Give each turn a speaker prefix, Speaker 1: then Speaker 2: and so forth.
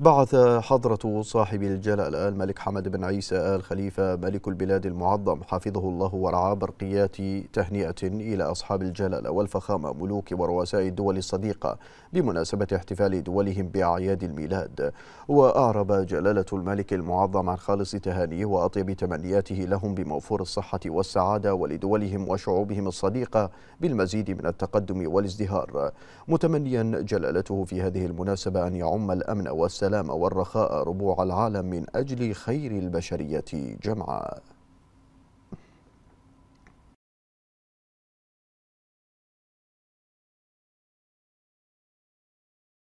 Speaker 1: بعث حضرة صاحب الجلالة الملك حمد بن عيسى آل خليفة ملك البلاد المعظم حفظه الله ورعاه برقيات تهنئة إلى أصحاب الجلالة والفخامة ملوك ورؤساء الدول الصديقة بمناسبة احتفال دولهم بأعياد الميلاد وأعرب جلالة الملك المعظم عن خالص تهانيه وأطيب تمنياته لهم بموفور الصحة والسعادة ولدولهم وشعوبهم الصديقة بالمزيد من التقدم والازدهار متمنيا جلالته في هذه المناسبة أن يعم الأمن والسلام السلام والرخاء ربوع العالم من أجل خير البشرية جمعاء